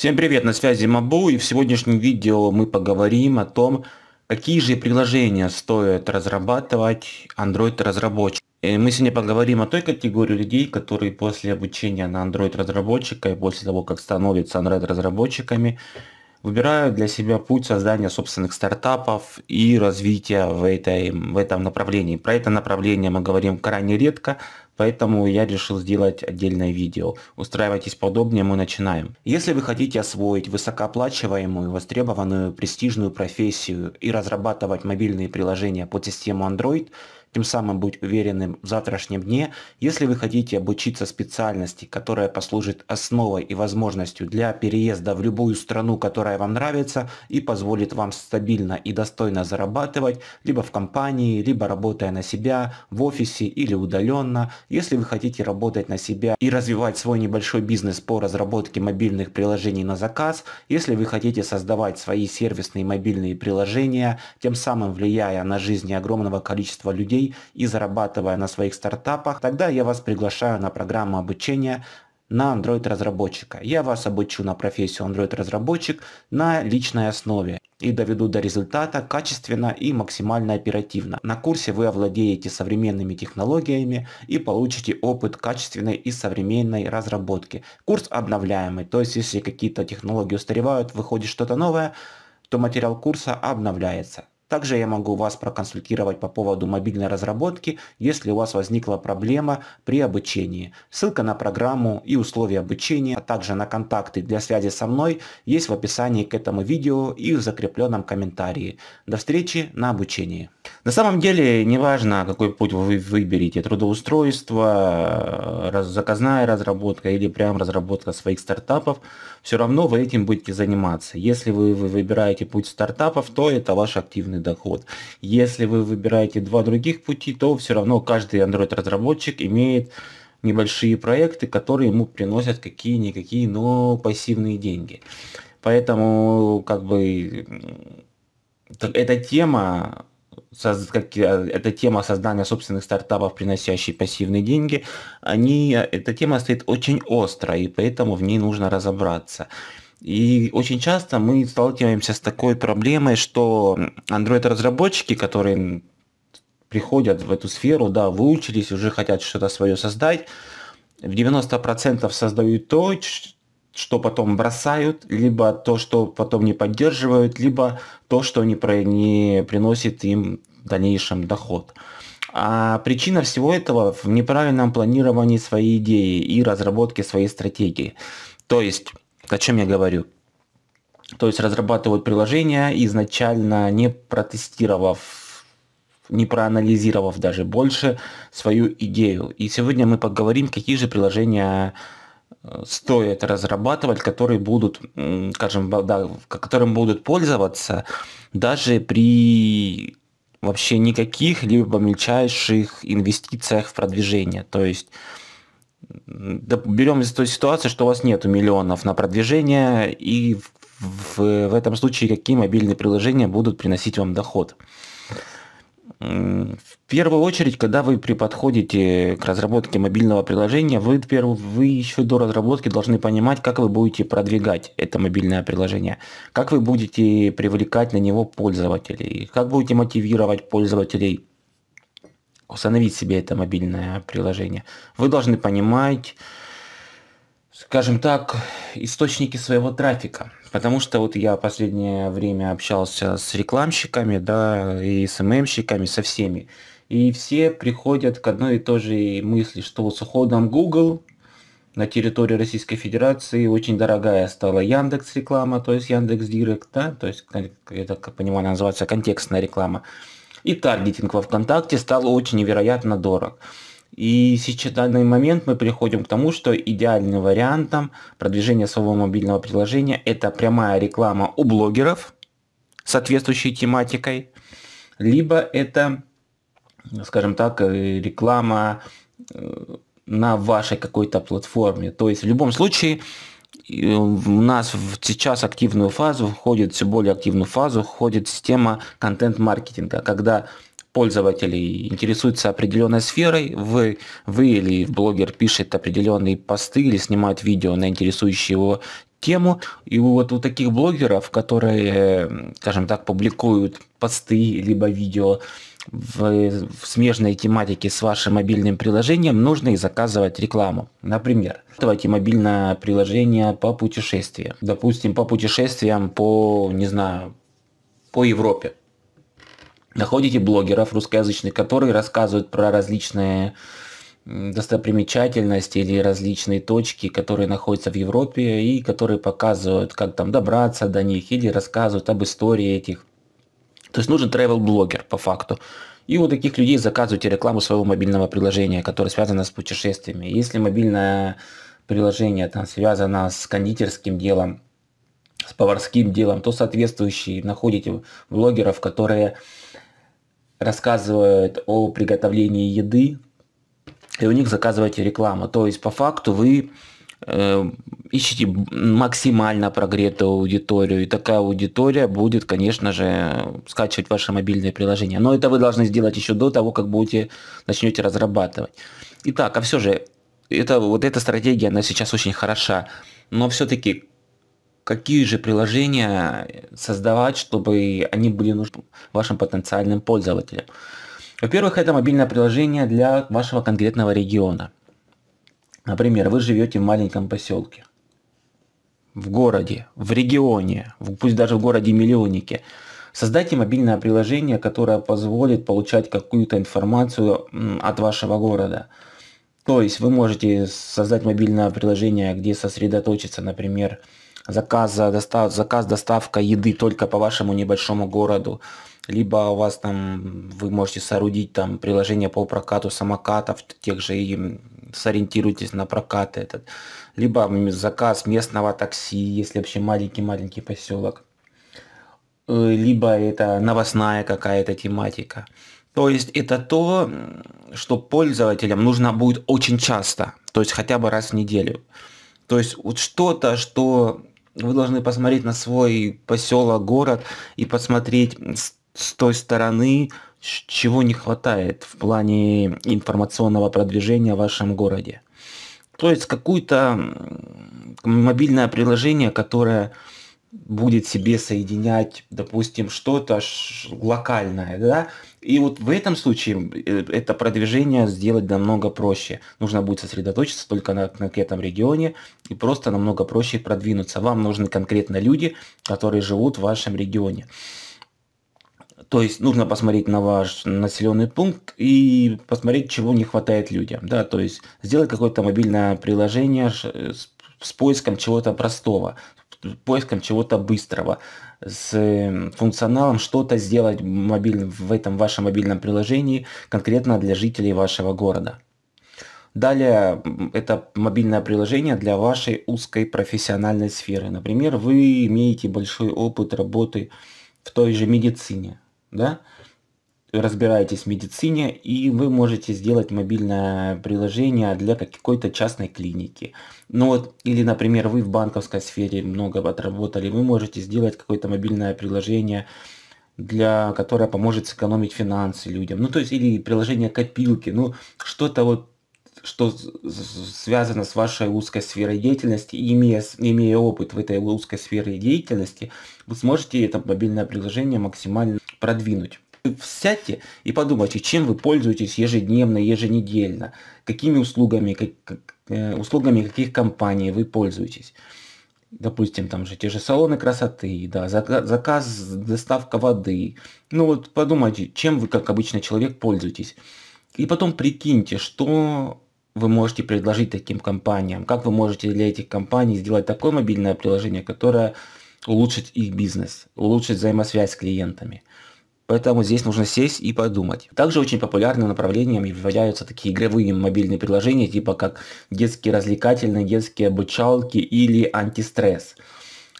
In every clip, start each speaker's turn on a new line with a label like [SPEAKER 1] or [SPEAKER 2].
[SPEAKER 1] Всем привет, на связи Мабу, и в сегодняшнем видео мы поговорим о том, какие же приложения стоит разрабатывать Android-разработчик. И Мы сегодня поговорим о той категории людей, которые после обучения на Android-разработчика и после того, как становятся Android-разработчиками, выбираю для себя путь создания собственных стартапов и развития в, этой, в этом направлении. Про это направление мы говорим крайне редко, поэтому я решил сделать отдельное видео. Устраивайтесь подобнее, мы начинаем. Если вы хотите освоить высокооплачиваемую, востребованную, престижную профессию и разрабатывать мобильные приложения под систему Android – тем самым быть уверенным в завтрашнем дне. Если вы хотите обучиться специальности, которая послужит основой и возможностью для переезда в любую страну, которая вам нравится и позволит вам стабильно и достойно зарабатывать, либо в компании, либо работая на себя, в офисе или удаленно. Если вы хотите работать на себя и развивать свой небольшой бизнес по разработке мобильных приложений на заказ, если вы хотите создавать свои сервисные мобильные приложения, тем самым влияя на жизни огромного количества людей, рублей и зарабатывая на своих стартапах, тогда я вас приглашаю на программу обучения на Android-разработчика. Я вас обучу на профессию Android-разработчик на личной основе и доведу до результата качественно и максимально оперативно. На курсе вы овладеете современными технологиями и получите опыт качественной и современной разработки. Курс обновляемый, то есть если какие-то технологии устаревают, выходит что-то новое, то материал курса обновляется. Также я могу вас проконсультировать по поводу мобильной разработки, если у вас возникла проблема при обучении. Ссылка на программу и условия обучения, а также на контакты для связи со мной есть в описании к этому видео и в закрепленном комментарии. До встречи на обучении. На самом деле, неважно, какой путь вы выберете, трудоустройство, заказная разработка или прям разработка своих стартапов, все равно вы этим будете заниматься. Если вы выбираете путь стартапов, то это ваш активный пассивный доход. Если вы выбираете два других пути, то все равно каждый Android-разработчик имеет небольшие проекты, которые ему приносят какие-никакие, но пассивные деньги. Поэтому как бы эта тема как, э, эта тема создания собственных стартапов, приносящих пассивные деньги, они, э, эта тема стоит очень остро, и поэтому в ней нужно разобраться. И очень часто мы сталкиваемся с такой проблемой, что Android-разработчики, которые приходят в эту сферу, да, выучились, уже хотят что-то свое создать, в 90% создают то, что потом бросают, либо то, что потом не поддерживают, либо то, что не, про, не приносит им в дальнейшем доход. А причина всего этого в неправильном планировании своей идеи и разработке своей стратегии. То есть о чем я говорю? То есть разрабатывают приложение, изначально не протестировав, не проанализировав даже больше свою идею. И сегодня мы поговорим, какие же приложения э, стоит разрабатывать, которые будут, скажем, да, которым будут пользоваться даже при вообще никаких либо мельчайших инвестициях в продвижение. То есть берем из той ситуации, что у вас нет миллионов на продвижение, и в, в, этом случае какие мобильные приложения будут приносить вам доход. В первую очередь, когда вы подходите к разработке мобильного приложения, вы, вы еще до разработки должны понимать, как вы будете продвигать это мобильное приложение, как вы будете привлекать на него пользователей, как будете мотивировать пользователей установить себе это мобильное приложение, вы должны понимать, скажем так, источники своего трафика. Потому что вот я последнее время общался с рекламщиками, да, и с ММщиками, со всеми. И все приходят к одной и той же мысли, что вот с уходом Google на территории Российской Федерации очень дорогая стала Яндекс реклама, то есть Яндекс Директ, да, то есть, я э, так я понимаю, называется контекстная реклама. И таргетинг во ВКонтакте стал очень невероятно дорог. И сейчас в данный момент мы приходим к тому, что идеальным вариантом продвижения своего мобильного приложения это прямая реклама у блогеров, соответствующей тематикой, либо это, скажем так, э, реклама э, на вашей какой-то платформе. То есть в любом случае у нас сейчас активную фазу входит, все более активную фазу входит система контент-маркетинга, когда пользователи интересуются определенной сферой, вы, вы или блогер пишет определенные посты или снимает видео на интересующую его тему. И вот у таких блогеров, которые, скажем так, публикуют посты либо видео, в, в смежной тематике с вашим мобильным приложением нужно и заказывать рекламу. Например, давайте мобильное приложение по путешествиям. Допустим, по путешествиям по, не знаю, по Европе. Находите блогеров русскоязычных, которые рассказывают про различные достопримечательности или различные точки, которые находятся в Европе и которые показывают, как там добраться до них или рассказывают об истории этих то есть нужен travel-блогер по факту. И у таких людей заказывайте рекламу своего мобильного приложения, которое связано с путешествиями. Если мобильное приложение там связано с кондитерским делом, с поварским делом, то соответствующие находите блогеров, которые рассказывают о приготовлении еды, и у них заказываете рекламу. То есть по факту вы Э, ищите максимально прогретую аудиторию, и такая аудитория будет, конечно же, скачивать ваше мобильное приложение. Но это вы должны сделать еще до того, как будете, начнете разрабатывать. Итак, а все же, это, вот эта стратегия, она сейчас очень хороша, но все-таки какие же приложения создавать, чтобы они были нужны вашим потенциальным пользователям? Во-первых, это мобильное приложение для вашего конкретного региона – Например, вы живете в маленьком поселке, в городе, в регионе, пусть даже в городе-миллионнике. Создайте мобильное приложение, которое позволит получать какую-то информацию от вашего города. То есть вы можете создать мобильное приложение, где сосредоточиться, например, заказ, достав, заказ доставка еды только по вашему небольшому городу либо у вас там, вы можете соорудить там приложение по прокату самокатов, тех же и сориентируйтесь на прокат этот, либо заказ местного такси, если вообще маленький-маленький поселок, э, либо это новостная какая-то тематика. То есть это то, что пользователям нужно будет очень часто, то есть хотя бы раз в неделю. То есть вот что-то, что вы должны посмотреть на свой поселок, город и посмотреть с той стороны, чего не хватает в плане информационного продвижения в вашем городе. То есть какое-то мобильное приложение, которое будет себе соединять, допустим, что-то локальное, да, и вот в этом случае э, это продвижение сделать намного проще. Нужно будет сосредоточиться только на конкретном регионе и просто намного проще продвинуться. Вам нужны конкретно люди, которые живут в вашем регионе. То есть нужно посмотреть на ваш населенный пункт и посмотреть, чего не хватает людям. Да, то есть сделать какое-то мобильное приложение с, с поиском чего-то простого, с поиском чего-то быстрого, с эм, функционалом что-то сделать мобиль, в этом вашем мобильном приложении конкретно для жителей вашего города. Далее, это мобильное приложение для вашей узкой профессиональной сферы. Например, вы имеете большой опыт работы в той же медицине да, разбираетесь в медицине, и вы можете сделать мобильное приложение для какой-то частной клиники. Ну вот, или, например, вы в банковской сфере много отработали, вы можете сделать какое-то мобильное приложение, для которое поможет сэкономить финансы людям. Ну, то есть, или приложение копилки, ну, что-то вот что связано с вашей узкой сферой деятельности, и имея, имея опыт в этой узкой сфере деятельности, вы сможете это мобильное приложение максимально продвинуть. Сядьте и подумайте, чем вы пользуетесь ежедневно, еженедельно, какими услугами, как, как, э, услугами каких компаний вы пользуетесь. Допустим, там же те же салоны красоты, да, заказ, заказ доставка воды. Ну вот подумайте, чем вы, как обычный человек, пользуетесь. И потом прикиньте, что вы можете предложить таким компаниям, как вы можете для этих компаний сделать такое мобильное приложение, которое улучшит их бизнес, улучшит взаимосвязь с клиентами. Поэтому здесь нужно сесть и подумать. Также очень популярным направлением являются такие игровые мобильные приложения, типа как детские развлекательные, детские обучалки или антистресс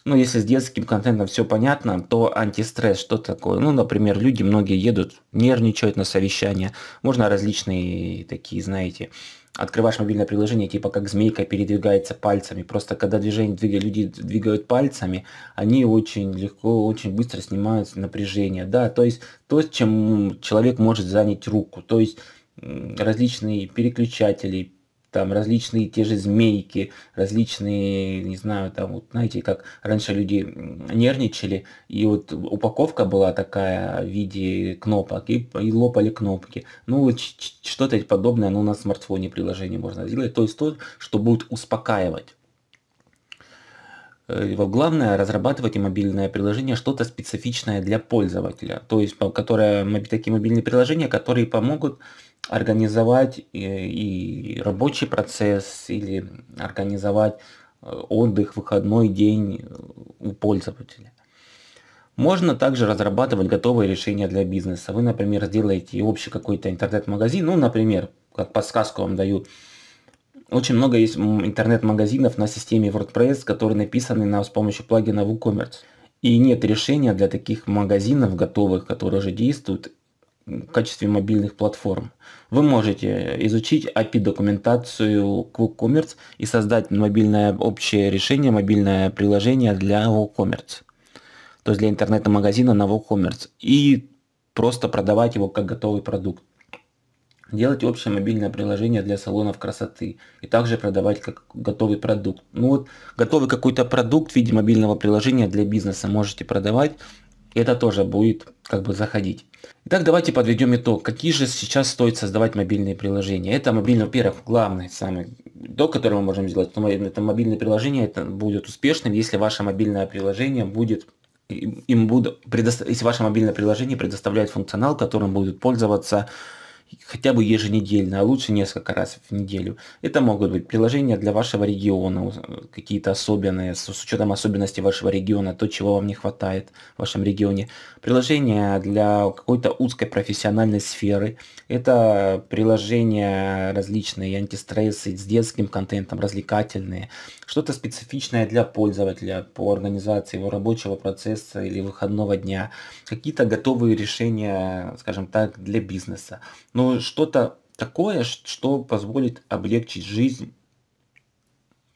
[SPEAKER 1] ну, если с детским контентом все понятно, то антистресс что такое? Ну, например, люди многие едут, нервничают на совещания. Можно различные такие, знаете, открываешь мобильное приложение, типа как змейка передвигается пальцами. Просто когда движение двиг... люди двигают пальцами, они очень легко, очень быстро снимают напряжение. Да, то есть то, чем человек может занять руку. То есть различные переключатели, там различные те же змейки, различные, не знаю, там, вот, знаете, как раньше люди нервничали, и вот упаковка была такая в виде кнопок, и, и лопали кнопки. Ну, что-то подобное, но ну, на смартфоне приложение можно сделать, то есть то, что будет успокаивать Э, его главное разрабатывать и мобильное приложение что-то специфичное для пользователя, то есть которое, такие мобильные приложения, которые помогут организовать и, э, и рабочий процесс, или организовать э, отдых, выходной день у пользователя. Можно также разрабатывать готовые решения для бизнеса. Вы, например, сделаете общий какой-то интернет-магазин, ну, например, как подсказку вам дают очень много есть интернет-магазинов на системе WordPress, которые написаны на, с помощью плагина WooCommerce. И нет решения для таких магазинов готовых, которые уже действуют в качестве мобильных платформ. Вы можете изучить API-документацию WooCommerce и создать мобильное общее решение, мобильное приложение для WooCommerce. То есть для интернет-магазина на WooCommerce. И просто продавать его как готовый продукт делать общее мобильное приложение для салонов красоты и также продавать как готовый продукт. Ну вот готовый какой-то продукт в виде мобильного приложения для бизнеса можете продавать, и это тоже будет как бы заходить. Итак, давайте подведем итог. Какие же сейчас стоит создавать мобильные приложения? Это мобильный, во-первых, главный самый итог, который мы можем сделать. Это мобильное приложение это будет успешным, если ваше мобильное приложение будет им будут, предо... если ваше мобильное приложение предоставляет функционал, которым будут пользоваться хотя бы еженедельно, а лучше несколько раз в неделю. Это могут быть приложения для вашего региона, какие-то особенные, с, с учетом особенностей вашего региона, то, чего вам не хватает в вашем регионе. Приложения для какой-то узкой профессиональной сферы. Это приложения различные, антистрессы с детским контентом, развлекательные. Что-то специфичное для пользователя по организации его рабочего процесса или выходного дня. Какие-то готовые решения, скажем так, для бизнеса но что-то такое, что позволит облегчить жизнь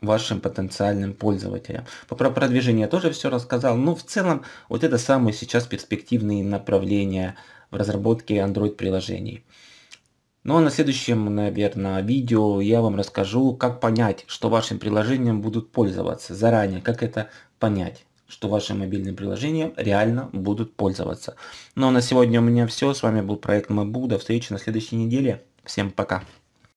[SPEAKER 1] вашим потенциальным пользователям. Про продвижение я тоже все рассказал, но в целом вот это самые сейчас перспективные направления в разработке Android-приложений. Ну а на следующем, наверное, видео я вам расскажу, как понять, что вашим приложением будут пользоваться заранее, как это понять что ваши мобильные приложения реально будут пользоваться. Ну а на сегодня у меня все. С вами был проект Мабу. До встречи на следующей неделе. Всем пока.